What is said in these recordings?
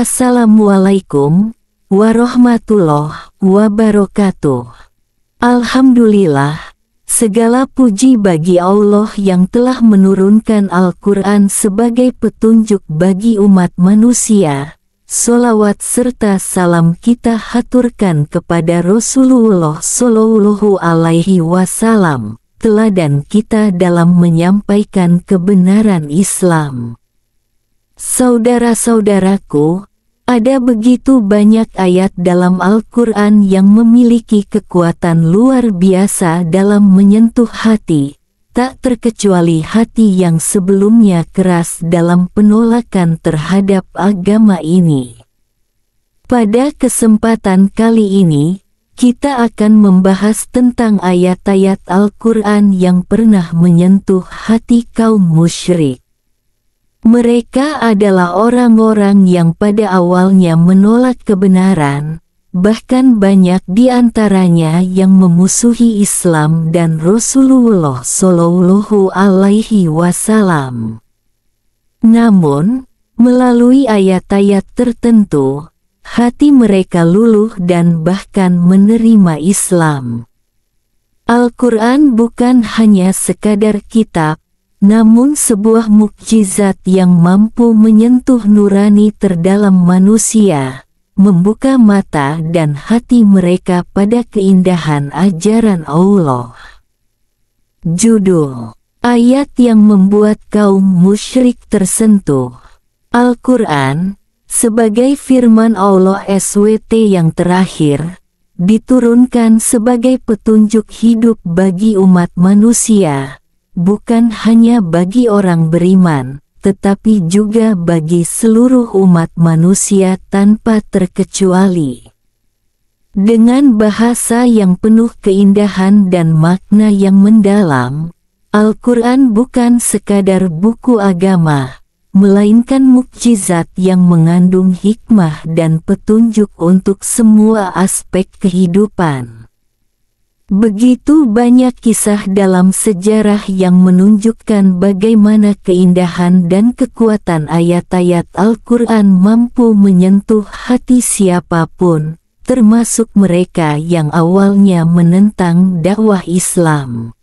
Assalamualaikum warahmatullahi wabarakatuh. Alhamdulillah, segala puji bagi Allah yang telah menurunkan Al-Quran sebagai petunjuk bagi umat manusia. Salawat serta salam kita haturkan kepada Rasulullah Shallallahu Alaihi Wasallam, teladan kita dalam menyampaikan kebenaran Islam. Saudara-saudaraku, ada begitu banyak ayat dalam Al-Quran yang memiliki kekuatan luar biasa dalam menyentuh hati, tak terkecuali hati yang sebelumnya keras dalam penolakan terhadap agama ini. Pada kesempatan kali ini, kita akan membahas tentang ayat-ayat Al-Quran yang pernah menyentuh hati kaum musyrik. Mereka adalah orang-orang yang pada awalnya menolak kebenaran, bahkan banyak di antaranya yang memusuhi Islam dan Rasulullah Shallallahu Alaihi Wasallam. Namun, melalui ayat-ayat tertentu, hati mereka luluh dan bahkan menerima Islam. Al-Quran bukan hanya sekadar kitab, namun sebuah mukjizat yang mampu menyentuh nurani terdalam manusia, membuka mata dan hati mereka pada keindahan ajaran Allah. Judul Ayat yang membuat kaum musyrik tersentuh Al-Quran, sebagai firman Allah SWT yang terakhir, diturunkan sebagai petunjuk hidup bagi umat manusia bukan hanya bagi orang beriman, tetapi juga bagi seluruh umat manusia tanpa terkecuali. Dengan bahasa yang penuh keindahan dan makna yang mendalam, Al-Quran bukan sekadar buku agama, melainkan mukjizat yang mengandung hikmah dan petunjuk untuk semua aspek kehidupan. Begitu banyak kisah dalam sejarah yang menunjukkan bagaimana keindahan dan kekuatan ayat-ayat Al-Quran mampu menyentuh hati siapapun, termasuk mereka yang awalnya menentang dakwah Islam.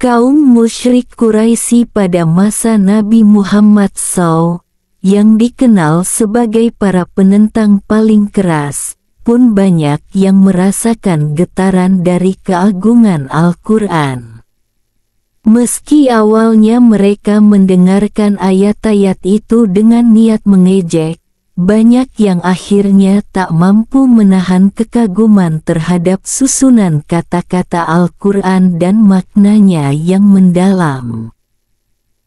Kaum musyrik Quraisy pada masa Nabi Muhammad SAW, yang dikenal sebagai para penentang paling keras, pun banyak yang merasakan getaran dari keagungan Al-Quran. Meski awalnya mereka mendengarkan ayat-ayat itu dengan niat mengejek, banyak yang akhirnya tak mampu menahan kekaguman terhadap susunan kata-kata Al-Quran dan maknanya yang mendalam.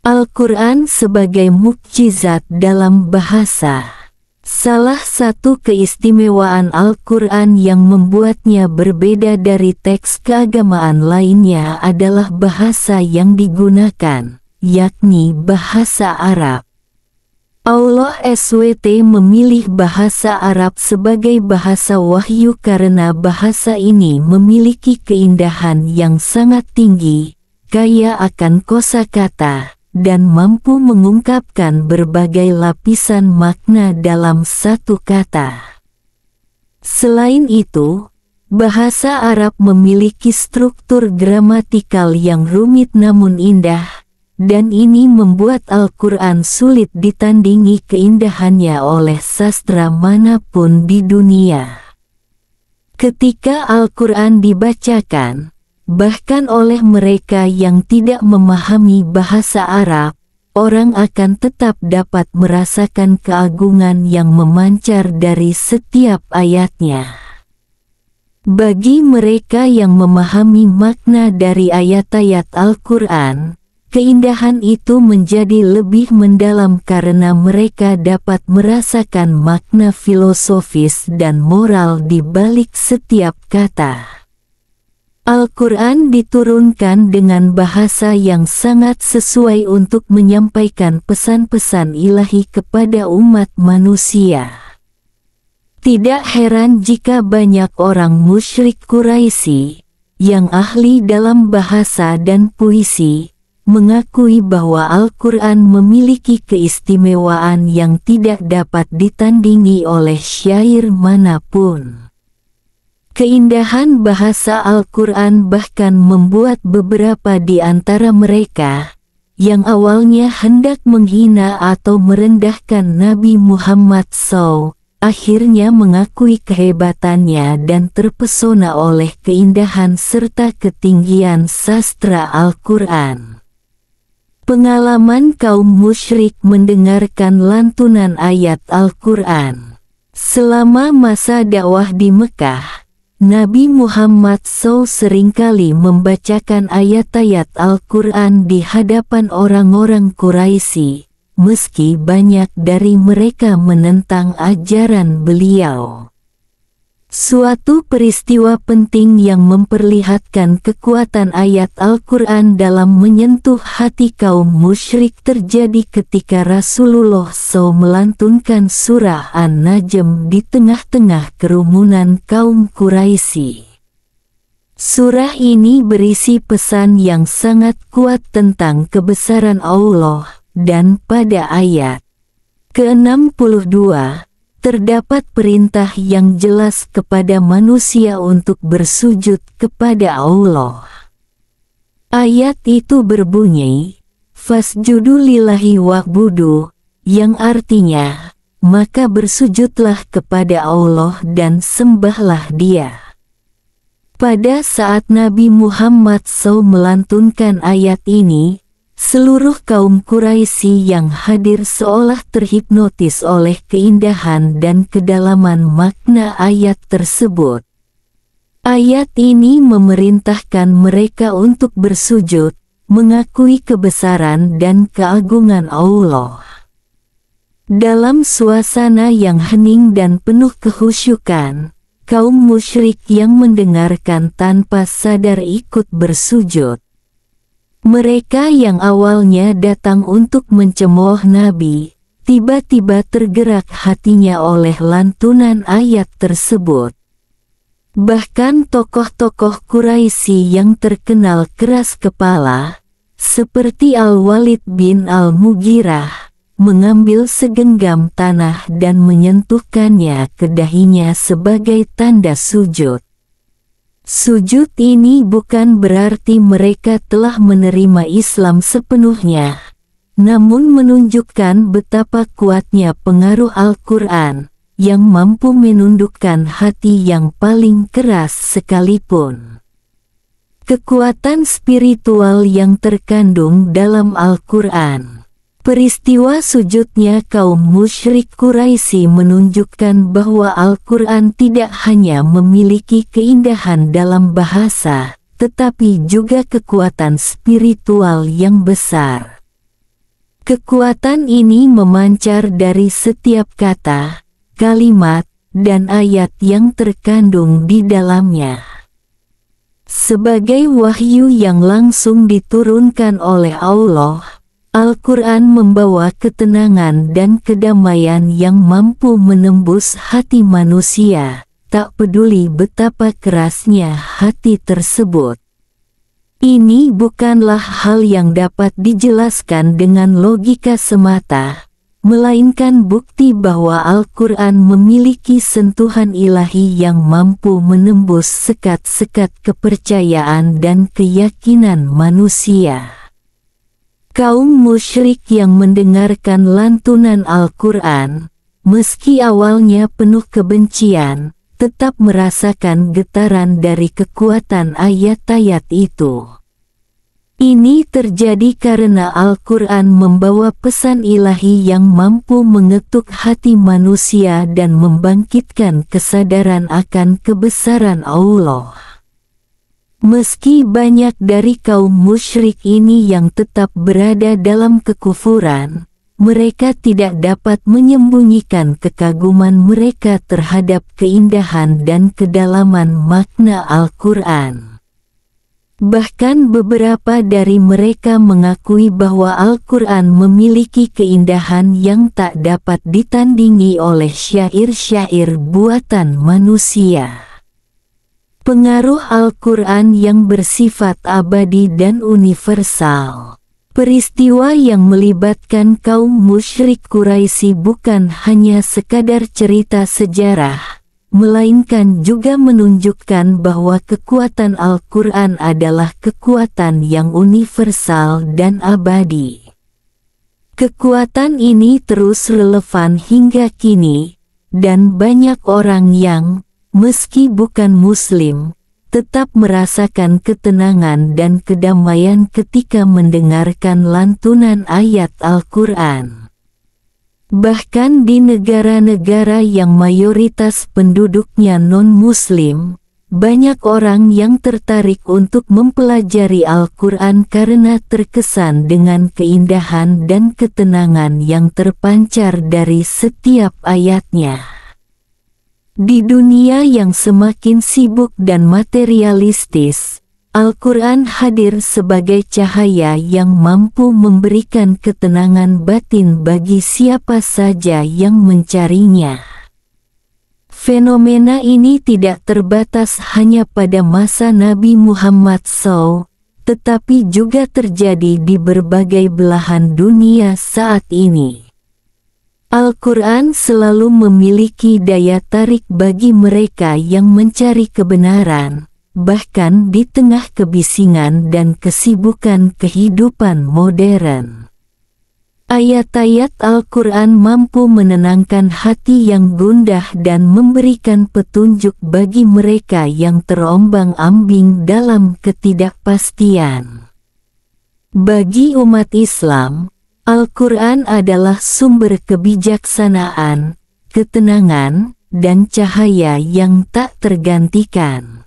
Al-Quran sebagai mukjizat dalam bahasa Salah satu keistimewaan Al-Quran yang membuatnya berbeda dari teks keagamaan lainnya adalah bahasa yang digunakan, yakni bahasa Arab. Allah SWT memilih bahasa Arab sebagai bahasa wahyu karena bahasa ini memiliki keindahan yang sangat tinggi, kaya akan kosakata dan mampu mengungkapkan berbagai lapisan makna dalam satu kata. Selain itu, bahasa Arab memiliki struktur gramatikal yang rumit namun indah, dan ini membuat Al-Quran sulit ditandingi keindahannya oleh sastra manapun di dunia. Ketika Al-Quran dibacakan, bahkan oleh mereka yang tidak memahami bahasa Arab, orang akan tetap dapat merasakan keagungan yang memancar dari setiap ayatnya. Bagi mereka yang memahami makna dari ayat-ayat Al-Quran, keindahan itu menjadi lebih mendalam karena mereka dapat merasakan makna filosofis dan moral di balik setiap kata. Al-Quran diturunkan dengan bahasa yang sangat sesuai untuk menyampaikan pesan-pesan ilahi kepada umat manusia. Tidak heran jika banyak orang musyrik Quraisy yang ahli dalam bahasa dan puisi mengakui bahwa Al-Quran memiliki keistimewaan yang tidak dapat ditandingi oleh syair manapun. Keindahan bahasa Al-Quran bahkan membuat beberapa di antara mereka yang awalnya hendak menghina atau merendahkan Nabi Muhammad SAW, akhirnya mengakui kehebatannya dan terpesona oleh keindahan serta ketinggian sastra Al-Quran. Pengalaman kaum musyrik mendengarkan lantunan ayat Al-Quran selama masa dakwah di Mekah, Nabi Muhammad SAW seringkali membacakan ayat-ayat Al-Quran di hadapan orang-orang Quraisy, meski banyak dari mereka menentang ajaran beliau. Suatu peristiwa penting yang memperlihatkan kekuatan ayat Al-Quran dalam menyentuh hati kaum musyrik terjadi ketika Rasulullah SAW melantunkan surah An-Najm di tengah-tengah kerumunan kaum Quraisy. Surah ini berisi pesan yang sangat kuat tentang kebesaran Allah, dan pada ayat ke-62, terdapat perintah yang jelas kepada manusia untuk bersujud kepada Allah. Ayat itu berbunyi, Fasjudu lillahi wa'budu, yang artinya, maka bersujudlah kepada Allah dan sembahlah dia. Pada saat Nabi Muhammad SAW melantunkan ayat ini, Seluruh kaum Quraisy yang hadir seolah terhipnotis oleh keindahan dan kedalaman makna ayat tersebut. Ayat ini memerintahkan mereka untuk bersujud, mengakui kebesaran dan keagungan Allah. Dalam suasana yang hening dan penuh kehusyukan, kaum musyrik yang mendengarkan tanpa sadar ikut bersujud. Mereka yang awalnya datang untuk mencemooh Nabi, tiba-tiba tergerak hatinya oleh lantunan ayat tersebut. Bahkan tokoh-tokoh Quraisy yang terkenal keras kepala, seperti Al-Walid bin al Mugirah, mengambil segenggam tanah dan menyentuhkannya ke dahinya sebagai tanda sujud. Sujud ini bukan berarti mereka telah menerima Islam sepenuhnya, namun menunjukkan betapa kuatnya pengaruh Al-Quran yang mampu menundukkan hati yang paling keras sekalipun. Kekuatan spiritual yang terkandung dalam Al-Quran Peristiwa sujudnya kaum musyrik Quraisy menunjukkan bahwa Al-Quran tidak hanya memiliki keindahan dalam bahasa, tetapi juga kekuatan spiritual yang besar. Kekuatan ini memancar dari setiap kata, kalimat, dan ayat yang terkandung di dalamnya. Sebagai wahyu yang langsung diturunkan oleh Allah, Al-Quran membawa ketenangan dan kedamaian yang mampu menembus hati manusia, tak peduli betapa kerasnya hati tersebut. Ini bukanlah hal yang dapat dijelaskan dengan logika semata, melainkan bukti bahwa Al-Quran memiliki sentuhan ilahi yang mampu menembus sekat-sekat kepercayaan dan keyakinan manusia. Kaum musyrik yang mendengarkan lantunan Al-Quran, meski awalnya penuh kebencian, tetap merasakan getaran dari kekuatan ayat-ayat itu. Ini terjadi karena Al-Quran membawa pesan ilahi yang mampu mengetuk hati manusia dan membangkitkan kesadaran akan kebesaran Allah. Meski banyak dari kaum musyrik ini yang tetap berada dalam kekufuran, mereka tidak dapat menyembunyikan kekaguman mereka terhadap keindahan dan kedalaman makna Al-Quran. Bahkan beberapa dari mereka mengakui bahwa Al-Quran memiliki keindahan yang tak dapat ditandingi oleh syair-syair buatan manusia. Pengaruh Al-Quran yang bersifat abadi dan universal. Peristiwa yang melibatkan kaum musyrik Quraisy bukan hanya sekadar cerita sejarah, melainkan juga menunjukkan bahwa kekuatan Al-Quran adalah kekuatan yang universal dan abadi. Kekuatan ini terus relevan hingga kini, dan banyak orang yang meski bukan Muslim, tetap merasakan ketenangan dan kedamaian ketika mendengarkan lantunan ayat Al-Quran. Bahkan di negara-negara yang mayoritas penduduknya non-Muslim, banyak orang yang tertarik untuk mempelajari Al-Quran karena terkesan dengan keindahan dan ketenangan yang terpancar dari setiap ayatnya. Di dunia yang semakin sibuk dan materialistis, Al-Quran hadir sebagai cahaya yang mampu memberikan ketenangan batin bagi siapa saja yang mencarinya. Fenomena ini tidak terbatas hanya pada masa Nabi Muhammad SAW, tetapi juga terjadi di berbagai belahan dunia saat ini. Al-Quran selalu memiliki daya tarik bagi mereka yang mencari kebenaran, bahkan di tengah kebisingan dan kesibukan kehidupan modern. Ayat-ayat Al-Quran mampu menenangkan hati yang gundah dan memberikan petunjuk bagi mereka yang terombang-ambing dalam ketidakpastian. Bagi umat Islam, Al-Quran adalah sumber kebijaksanaan, ketenangan, dan cahaya yang tak tergantikan.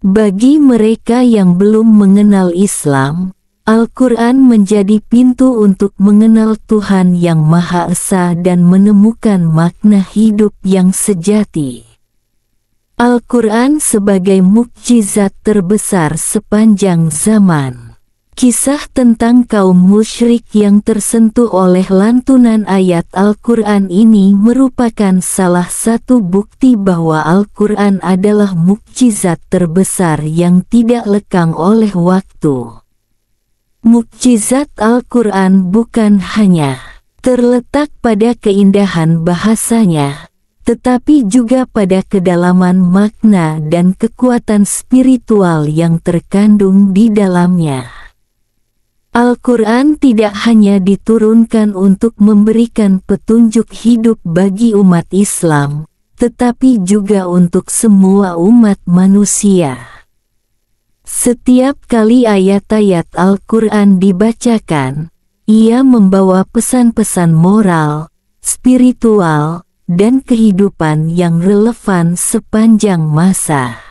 Bagi mereka yang belum mengenal Islam, Al-Quran menjadi pintu untuk mengenal Tuhan yang Maha Esa dan menemukan makna hidup yang sejati. Al-Quran sebagai mukjizat terbesar sepanjang zaman. Kisah tentang kaum musyrik yang tersentuh oleh lantunan ayat Al-Quran ini merupakan salah satu bukti bahwa Al-Quran adalah mukjizat terbesar yang tidak lekang oleh waktu. Mukjizat Al-Quran bukan hanya terletak pada keindahan bahasanya, tetapi juga pada kedalaman makna dan kekuatan spiritual yang terkandung di dalamnya. Al-Quran tidak hanya diturunkan untuk memberikan petunjuk hidup bagi umat Islam, tetapi juga untuk semua umat manusia. Setiap kali ayat-ayat Al-Quran dibacakan, ia membawa pesan-pesan moral, spiritual, dan kehidupan yang relevan sepanjang masa.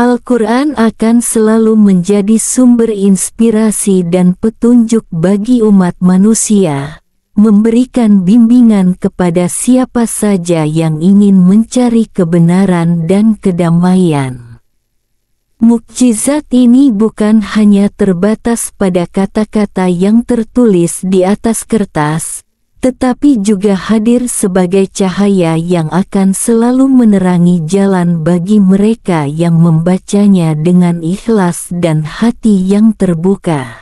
Al-Quran akan selalu menjadi sumber inspirasi dan petunjuk bagi umat manusia, memberikan bimbingan kepada siapa saja yang ingin mencari kebenaran dan kedamaian. Mukjizat ini bukan hanya terbatas pada kata-kata yang tertulis di atas kertas, tetapi juga hadir sebagai cahaya yang akan selalu menerangi jalan bagi mereka yang membacanya dengan ikhlas dan hati yang terbuka.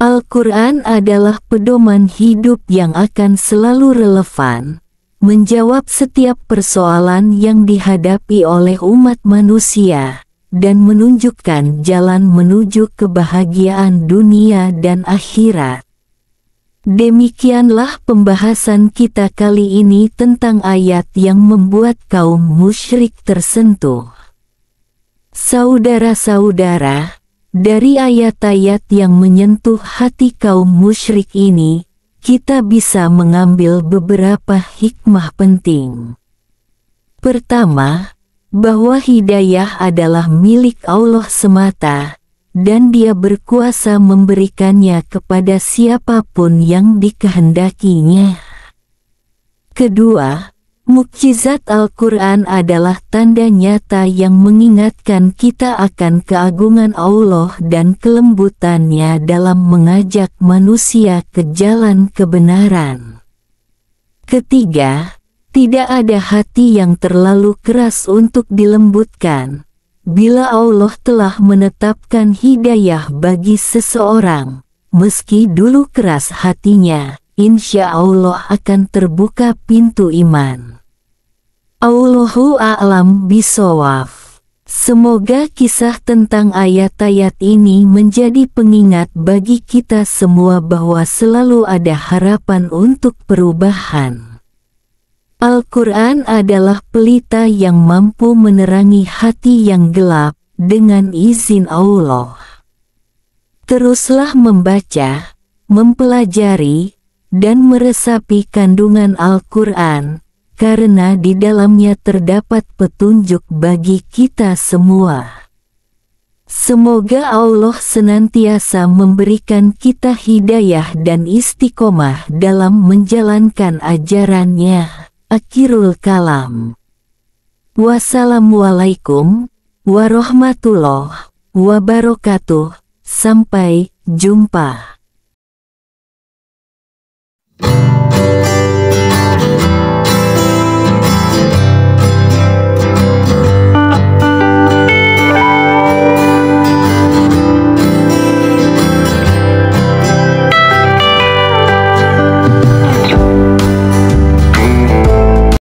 Al-Quran adalah pedoman hidup yang akan selalu relevan, menjawab setiap persoalan yang dihadapi oleh umat manusia, dan menunjukkan jalan menuju kebahagiaan dunia dan akhirat. Demikianlah pembahasan kita kali ini tentang ayat yang membuat kaum musyrik tersentuh. Saudara-saudara, dari ayat-ayat yang menyentuh hati kaum musyrik ini, kita bisa mengambil beberapa hikmah penting. Pertama, bahwa hidayah adalah milik Allah semata, dan dia berkuasa memberikannya kepada siapapun yang dikehendakinya. Kedua, mukjizat Al-Quran adalah tanda nyata yang mengingatkan kita akan keagungan Allah dan kelembutannya dalam mengajak manusia ke jalan kebenaran. Ketiga, tidak ada hati yang terlalu keras untuk dilembutkan, Bila Allah telah menetapkan hidayah bagi seseorang, meski dulu keras hatinya, insya Allah akan terbuka pintu iman. Allahu a'lam bisawaf. Semoga kisah tentang ayat-ayat ini menjadi pengingat bagi kita semua bahwa selalu ada harapan untuk perubahan. Al-Quran adalah pelita yang mampu menerangi hati yang gelap dengan izin Allah. Teruslah membaca, mempelajari, dan meresapi kandungan Al-Quran, karena di dalamnya terdapat petunjuk bagi kita semua. Semoga Allah senantiasa memberikan kita hidayah dan istiqomah dalam menjalankan ajarannya. Akhirul kalam. Wassalamualaikum warahmatullahi wabarakatuh. Sampai jumpa.